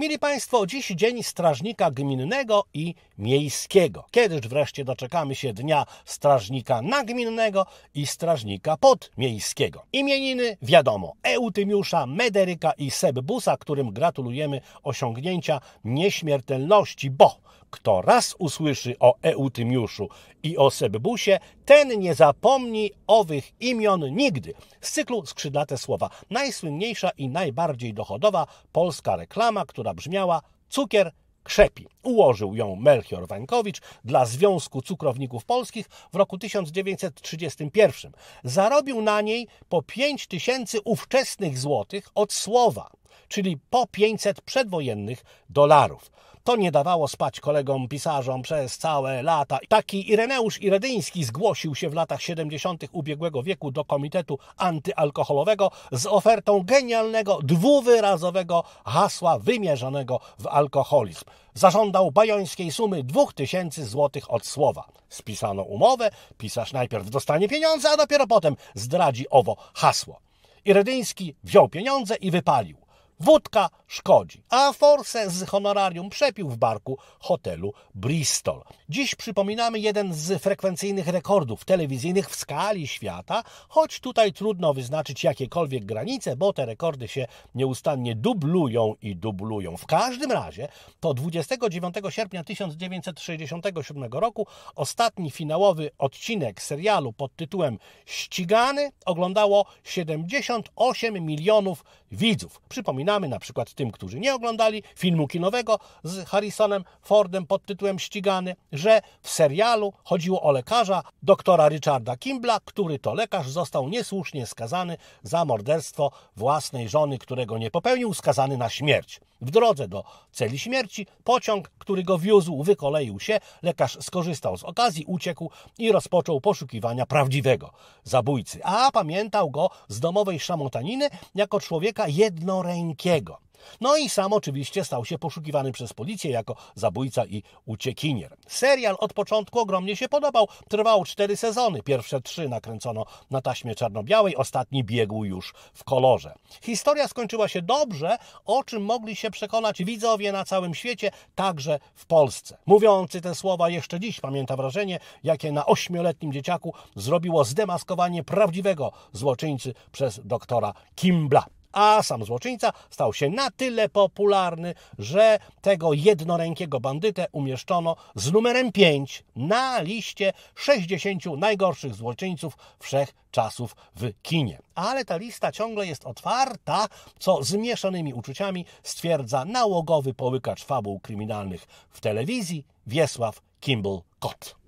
Mili Państwo dziś Dzień Strażnika Gminnego i Miejskiego. Kiedyż wreszcie doczekamy się Dnia Strażnika Nagminnego i Strażnika Podmiejskiego. Imieniny wiadomo Eutymiusza, Mederyka i Sebbusa, którym gratulujemy osiągnięcia nieśmiertelności, bo kto raz usłyszy o Eutymiuszu i o Sebbusie, ten nie zapomni owych imion nigdy. Z cyklu Skrzydlate Słowa. Najsłynniejsza i najbardziej dochodowa polska reklama, która brzmiała Cukier krzepi. Ułożył ją Melchior Wańkowicz dla Związku Cukrowników Polskich w roku 1931. Zarobił na niej po 5 tysięcy ówczesnych złotych od słowa czyli po 500 przedwojennych dolarów. To nie dawało spać kolegom pisarzom przez całe lata. Taki Ireneusz Iredyński zgłosił się w latach 70. ubiegłego wieku do Komitetu Antyalkoholowego z ofertą genialnego, dwuwyrazowego hasła wymierzonego w alkoholizm. Zażądał bajońskiej sumy 2000 zł od słowa. Spisano umowę, pisarz najpierw dostanie pieniądze, a dopiero potem zdradzi owo hasło. Iredyński wziął pieniądze i wypalił. Wódka szkodzi, a Force z honorarium przepił w barku hotelu Bristol. Dziś przypominamy jeden z frekwencyjnych rekordów telewizyjnych w skali świata, choć tutaj trudno wyznaczyć jakiekolwiek granice, bo te rekordy się nieustannie dublują i dublują. W każdym razie to 29 sierpnia 1967 roku ostatni finałowy odcinek serialu pod tytułem Ścigany oglądało 78 milionów widzów. Przypominamy na przykład tym, którzy nie oglądali filmu kinowego z Harrisonem Fordem pod tytułem Ścigany, że w serialu chodziło o lekarza, doktora Richarda Kimbla, który to lekarz został niesłusznie skazany za morderstwo własnej żony, którego nie popełnił, skazany na śmierć. W drodze do celi śmierci pociąg, który go wiózł, wykoleił się, lekarz skorzystał z okazji, uciekł i rozpoczął poszukiwania prawdziwego zabójcy, a pamiętał go z domowej szamotaniny jako człowieka, Józefa Jednorękiego. No i sam oczywiście stał się poszukiwany przez policję jako zabójca i uciekinier. Serial od początku ogromnie się podobał. Trwał cztery sezony. Pierwsze trzy nakręcono na taśmie czarno-białej, ostatni biegł już w kolorze. Historia skończyła się dobrze, o czym mogli się przekonać widzowie na całym świecie, także w Polsce. Mówiący te słowa jeszcze dziś pamięta wrażenie, jakie na ośmioletnim dzieciaku zrobiło zdemaskowanie prawdziwego złoczyńcy przez doktora Kimbla a sam złoczyńca stał się na tyle popularny, że tego jednorękiego bandytę umieszczono z numerem 5 na liście 60 najgorszych złoczyńców wszechczasów w kinie. Ale ta lista ciągle jest otwarta, co z mieszanymi uczuciami stwierdza nałogowy połykacz fabuł kryminalnych w telewizji Wiesław Kimball Kot.